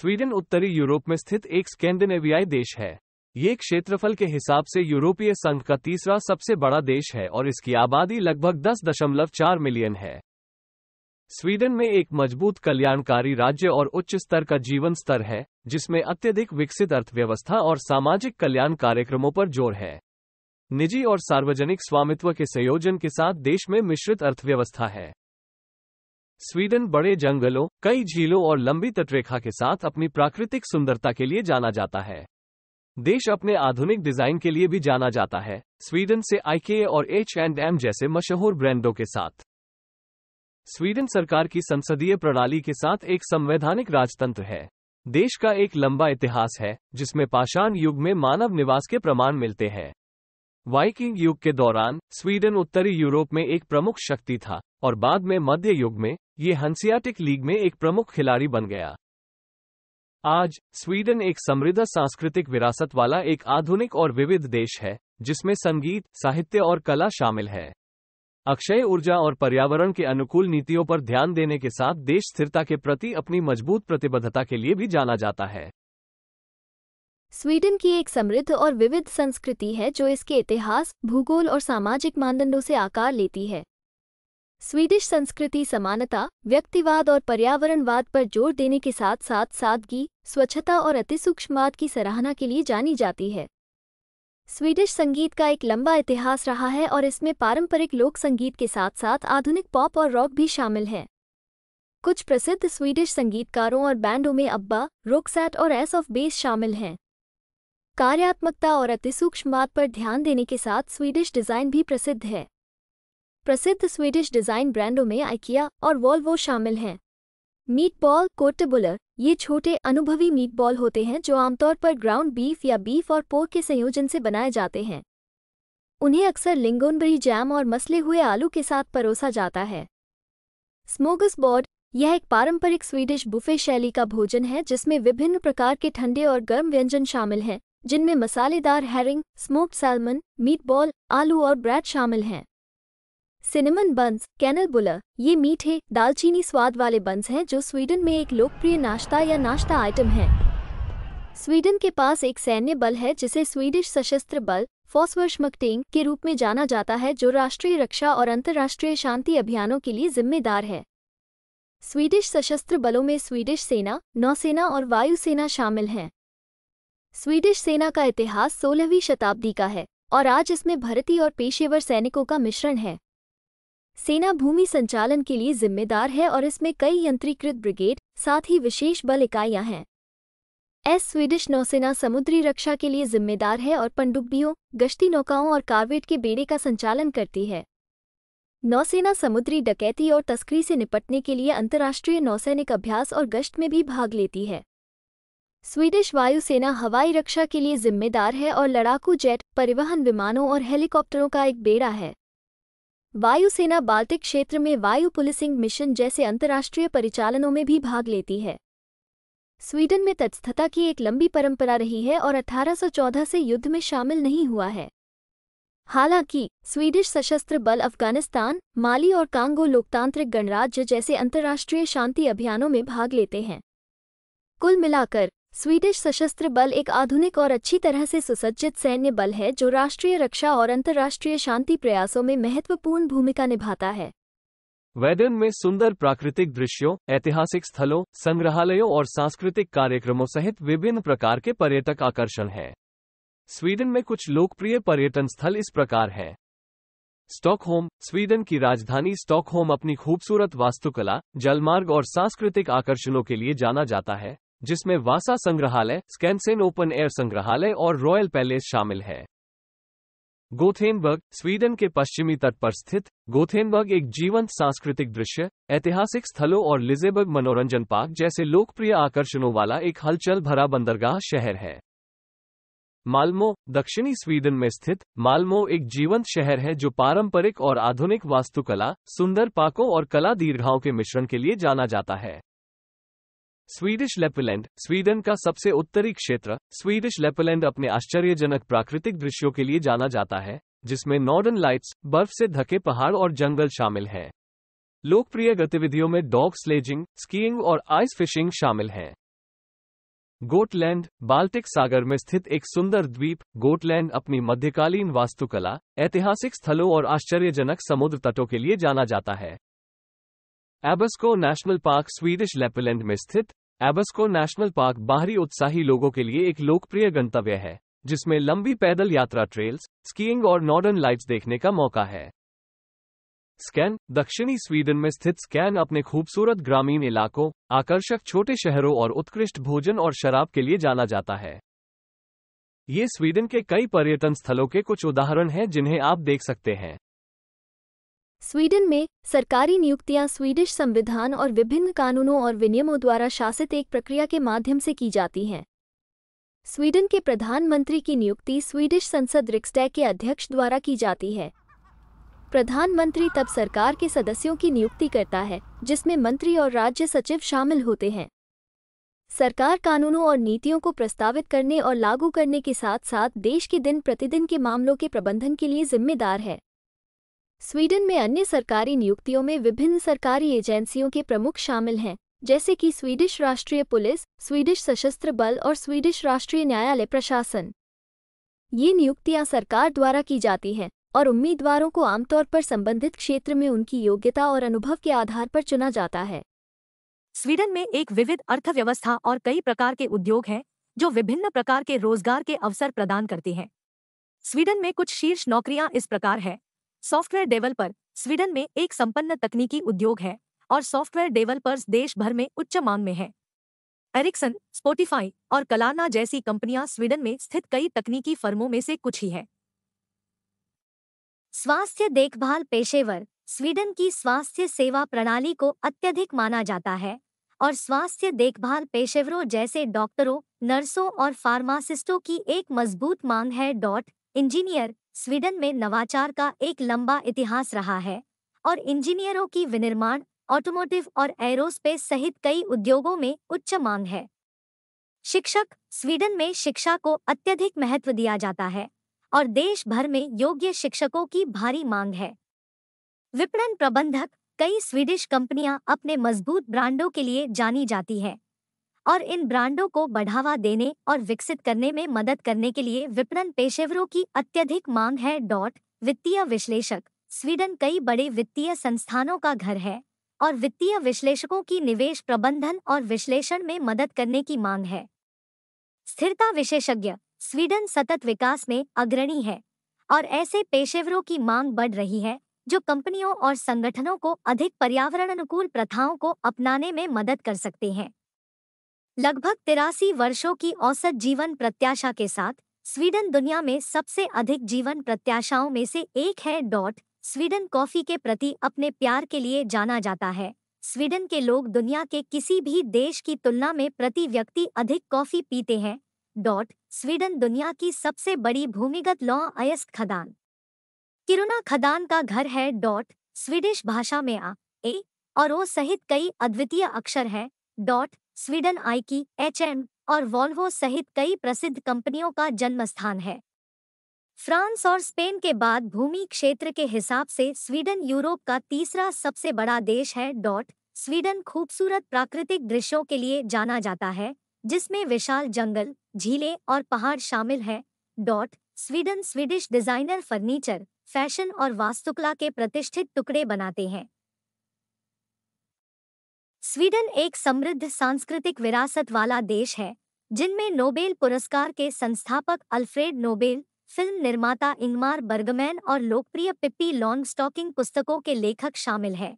Sweden उत्तरी Europe में स्थित एक स्कैंडिनेवियाई देश है ये क्षेत्रफल के हिसाब से यूरोपीय संघ का तीसरा सबसे बड़ा देश है और इसकी आबादी लगभग 10.4 मिलियन है स्वीडन में एक मजबूत कल्याणकारी राज्य और उच्च स्तर का जीवन स्तर है जिसमें अत्यधिक विकसित अर्थव्यवस्था और सामाजिक कल्याण कार्यक्रमों पर जोर है निजी और सार्वजनिक स्वामित्व के संयोजन के साथ देश में मिश्रित अर्थव्यवस्था है स्वीडन बड़े जंगलों कई झीलों और लंबी तटरेखा के साथ अपनी प्राकृतिक सुंदरता के लिए जाना जाता है देश अपने आधुनिक डिजाइन के लिए भी जाना जाता है स्वीडन से आईके और एच एंड एम जैसे मशहूर ब्रांडों के साथ स्वीडन सरकार की संसदीय प्रणाली के साथ एक संवैधानिक राजतंत्र है देश का एक लंबा इतिहास है जिसमें पाषाण युग में मानव निवास के प्रमाण मिलते हैं वाइकिंग युग के दौरान स्वीडन उत्तरी यूरोप में एक प्रमुख शक्ति था और बाद में मध्य युग में ये हंसियाटिक लीग में एक प्रमुख खिलाड़ी बन गया आज स्वीडन एक समृद्ध सांस्कृतिक विरासत वाला एक आधुनिक और विविध देश है जिसमें संगीत साहित्य और कला शामिल है अक्षय ऊर्जा और पर्यावरण के अनुकूल नीतियों पर ध्यान देने के साथ देश स्थिरता के प्रति अपनी मजबूत प्रतिबद्धता के लिए भी जाना जाता है स्वीडन की एक समृद्ध और विविध संस्कृति है जो इसके इतिहास भूगोल और सामाजिक मानदंडों से आकार लेती है स्वीडिश संस्कृति समानता व्यक्तिवाद और पर्यावरणवाद पर जोर देने के साथ साथ सादगी स्वच्छता और अतिसूक्ष्मवाद की सराहना के लिए जानी जाती है स्वीडिश संगीत का एक लंबा इतिहास रहा है और इसमें पारंपरिक लोक संगीत के साथ साथ आधुनिक पॉप और रॉक भी शामिल हैं कुछ प्रसिद्ध स्वीडिश संगीतकारों और बैंडों में अब्बा रोकसैट और एस ऑफ बेस शामिल हैं कार्यात्मकता और अतिसूक्ष्मवाद पर ध्यान देने के साथ स्वीडिश डिज़ाइन भी प्रसिद्ध है प्रसिद्ध स्वीडिश डिज़ाइन ब्रांडों में आइकिया और वॉल्वो शामिल हैं मीटबॉल कोटबुलर ये छोटे अनुभवी मीटबॉल होते हैं जो आमतौर पर ग्राउंड बीफ या बीफ और पोर्क के संयोजन से बनाए जाते हैं उन्हें अक्सर लिंगोनबरी जैम और मसले हुए आलू के साथ परोसा जाता है स्मोगस बॉर्ड यह एक पारंपरिक स्वीडिश बुफे शैली का भोजन है जिसमें विभिन्न प्रकार के ठंडे और गर्म व्यंजन शामिल हैं जिनमें मसालेदार हैरिंग स्मोक्ड सैल्मन मीटबॉल आलू और ब्रेड शामिल हैं सिनेमन बंस कैनल बुलर ये मीठे दालचीनी स्वाद वाले बंस हैं जो स्वीडन में एक लोकप्रिय नाश्ता या नाश्ता आइटम है स्वीडन के पास एक सैन्य बल है जिसे स्वीडिश सशस्त्र बल मकटेंग के रूप में जाना जाता है जो राष्ट्रीय रक्षा और अंतर्राष्ट्रीय शांति अभियानों के लिए जिम्मेदार है स्वीडिश सशस्त्र बलों में स्वीडिश सेना नौसेना और वायुसेना शामिल हैं स्वीडिश सेना का इतिहास सोलहवीं शताब्दी का है और आज इसमें भारतीय और पेशेवर सैनिकों का मिश्रण है सेना भूमि संचालन के लिए जिम्मेदार है और इसमें कई यंत्रीकृत ब्रिगेड साथ ही विशेष बल इकाइयां हैं एस स्वीडिश नौसेना समुद्री रक्षा के लिए जिम्मेदार है और पनडुब्बियों गश्ती नौकाओं और कार्वेट के बेड़े का संचालन करती है नौसेना समुद्री डकैती और तस्करी से निपटने के लिए अंतर्राष्ट्रीय नौसैनिक अभ्यास और गश्त में भी भाग लेती है स्वीडिश वायुसेना हवाई रक्षा के लिए जिम्मेदार है और लड़ाकू जेट परिवहन विमानों और हेलीकॉप्टरों का एक बेड़ा है वायुसेना बाल्टिक क्षेत्र में वायु पुलिसिंग मिशन जैसे अंतर्राष्ट्रीय परिचालनों में भी भाग लेती है स्वीडन में तत्स्थता की एक लंबी परंपरा रही है और 1814 से युद्ध में शामिल नहीं हुआ है हालांकि स्वीडिश सशस्त्र बल अफगानिस्तान माली और कांगो लोकतांत्रिक गणराज्य जैसे अंतर्राष्ट्रीय शांति अभियानों में भाग लेते हैं कुल मिलाकर स्वीडिश सशस्त्र बल एक आधुनिक और अच्छी तरह से सुसज्जित सैन्य बल है जो राष्ट्रीय रक्षा और अंतर्राष्ट्रीय शांति प्रयासों में महत्वपूर्ण भूमिका निभाता है वेडन में सुंदर प्राकृतिक दृश्यों ऐतिहासिक स्थलों संग्रहालयों और सांस्कृतिक कार्यक्रमों सहित विभिन्न प्रकार के पर्यटक आकर्षण हैं स्वीडन में कुछ लोकप्रिय पर्यटन स्थल इस प्रकार हैं स्टॉकहोम स्वीडन की राजधानी स्टॉकहोम अपनी खूबसूरत वास्तुकला जलमार्ग और सांस्कृतिक आकर्षणों के लिए जाना जाता है जिसमें वासा संग्रहालय स्कैनसेन ओपन एयर संग्रहालय और रॉयल पैलेस शामिल है गोथेनबर्ग स्वीडन के पश्चिमी तट पर स्थित गोथेनबर्ग एक जीवंत सांस्कृतिक दृश्य ऐतिहासिक स्थलों और लिजेबर्ग मनोरंजन पार्क जैसे लोकप्रिय आकर्षणों वाला एक हलचल भरा बंदरगाह शहर है माल्मो दक्षिणी स्वीडन में स्थित माल्मो एक जीवंत शहर है जो पारंपरिक और आधुनिक वास्तुकला सुंदर पार्कों और कला दीर्घाओं के मिश्रण के लिए जाना जाता है स्वीडिश लेपलैंड स्वीडन का सबसे उत्तरी क्षेत्र स्वीडिश लेपलैंड अपने आश्चर्यजनक प्राकृतिक दृश्यों के लिए जाना जाता है जिसमें नॉर्डर्न लाइट्स बर्फ से ढके पहाड़ और जंगल शामिल हैं लोकप्रिय गतिविधियों में डॉग स्लेजिंग स्कीइंग और आइस फिशिंग शामिल हैं गोटलैंड बाल्टिक सागर में स्थित एक सुंदर द्वीप गोटलैंड अपनी मध्यकालीन वास्तुकला ऐतिहासिक स्थलों और आश्चर्यजनक समुद्र तटों के लिए जाना जाता है Abisko national park Swedish Lapland में स्थित एबस्को नेशनल पार्क बाहरी उत्साही लोगों के लिए एक लोकप्रिय गंतव्य है जिसमें लंबी पैदल यात्रा ट्रेल्स स्कीइंग और नॉर्डर्न लाइट्स देखने का मौका है स्कैन दक्षिणी स्वीडन में स्थित स्कैन अपने खूबसूरत ग्रामीण इलाकों आकर्षक छोटे शहरों और उत्कृष्ट भोजन और शराब के लिए जाना जाता है ये स्वीडन के कई पर्यटन स्थलों के कुछ उदाहरण हैं जिन्हें आप देख सकते हैं स्वीडन में सरकारी नियुक्तियां स्वीडिश संविधान और विभिन्न कानूनों और विनियमों द्वारा शासित एक प्रक्रिया के माध्यम से की जाती हैं स्वीडन के प्रधानमंत्री की नियुक्ति स्वीडिश संसद रिक्सटैग के अध्यक्ष द्वारा की जाती है प्रधानमंत्री तब सरकार के सदस्यों की नियुक्ति करता है जिसमें मंत्री और राज्य सचिव शामिल होते हैं सरकार कानूनों और नीतियों को प्रस्तावित करने और लागू करने के साथ साथ देश के दिन प्रतिदिन के मामलों के प्रबंधन के लिए जिम्मेदार है स्वीडन में अन्य सरकारी नियुक्तियों में विभिन्न सरकारी एजेंसियों के प्रमुख शामिल हैं जैसे कि स्वीडिश राष्ट्रीय पुलिस स्वीडिश सशस्त्र बल और स्वीडिश राष्ट्रीय न्यायालय प्रशासन ये नियुक्तियां सरकार द्वारा की जाती हैं और उम्मीदवारों को आमतौर पर संबंधित क्षेत्र में उनकी योग्यता और अनुभव के आधार पर चुना जाता है स्वीडन में एक विविध अर्थव्यवस्था और कई प्रकार के उद्योग हैं जो विभिन्न प्रकार के रोजगार के अवसर प्रदान करते हैं स्वीडन में कुछ शीर्ष नौकरियां इस प्रकार है सॉफ्टवेयर डेवलपर स्वीडन में एक संपन्न तकनीकी उद्योग है और सॉफ्टवेयर डेवलपर्स देश भर में उच्च मांग में है एरिक्सन स्पोटिफाई और कलाना जैसी कंपनियां स्वीडन में स्थित कई तकनीकी फर्मों में से कुछ ही है स्वास्थ्य देखभाल पेशेवर स्वीडन की स्वास्थ्य सेवा प्रणाली को अत्यधिक माना जाता है और स्वास्थ्य देखभाल पेशेवरों जैसे डॉक्टरों नर्सों और फार्मासिस्टों की एक मजबूत मांग है डॉट इंजीनियर स्वीडन में नवाचार का एक लंबा इतिहास रहा है और इंजीनियरों की विनिर्माण ऑटोमोटिव और एरोस्पेस सहित कई उद्योगों में उच्च मांग है शिक्षक स्वीडन में शिक्षा को अत्यधिक महत्व दिया जाता है और देश भर में योग्य शिक्षकों की भारी मांग है विपणन प्रबंधक कई स्वीडिश कंपनियां अपने मजबूत ब्रांडों के लिए जानी जाती हैं और इन ब्रांडों को बढ़ावा देने और विकसित करने में मदद करने के लिए विपणन पेशेवरों की अत्यधिक मांग है डॉट वित्तीय विश्लेषक स्वीडन कई बड़े वित्तीय संस्थानों का घर है और वित्तीय विश्लेषकों की निवेश प्रबंधन और विश्लेषण में मदद करने की मांग है स्थिरता विशेषज्ञ स्वीडन सतत विकास में अग्रणी है और ऐसे पेशेवरों की मांग बढ़ रही है जो कंपनियों और संगठनों को अधिक पर्यावरण अनुकूल प्रथाओं को अपनाने में मदद कर सकते हैं लगभग तिरासी वर्षों की औसत जीवन प्रत्याशा के साथ स्वीडन दुनिया में सबसे अधिक जीवन प्रत्याशाओं में से एक है डॉट स्वीडन कॉफी के प्रति अपने प्यार के लिए जाना जाता है स्वीडन के लोग दुनिया के किसी भी देश की तुलना में प्रति व्यक्ति अधिक कॉफी पीते हैं डॉट स्वीडन दुनिया की सबसे बड़ी भूमिगत लॉ अयस्क खदान किरुना खदान का घर है डॉट स्वीडिश भाषा में आ ए और ओ सहित कई अद्वितीय अक्षर हैं डॉट स्वीडन आईकी एचएम और वॉल्वो सहित कई प्रसिद्ध कंपनियों का जन्मस्थान है फ्रांस और स्पेन के बाद भूमि क्षेत्र के हिसाब से स्वीडन यूरोप का तीसरा सबसे बड़ा देश है डॉट स्वीडन खूबसूरत प्राकृतिक दृश्यों के लिए जाना जाता है जिसमें विशाल जंगल झीलें और पहाड़ शामिल हैं dot Sweden Swedish designer furniture fashion और वास्तुकला के प्रतिष्ठित टुकड़े बनाते हैं स्वीडन एक समृद्ध सांस्कृतिक विरासत वाला देश है जिनमें नोबेल पुरस्कार के संस्थापक अल्फ्रेड नोबेल फिल्म निर्माता इंगमार बर्गमैन और लोकप्रिय पिप्पी लॉन्ग स्टॉकिंग पुस्तकों के लेखक शामिल हैं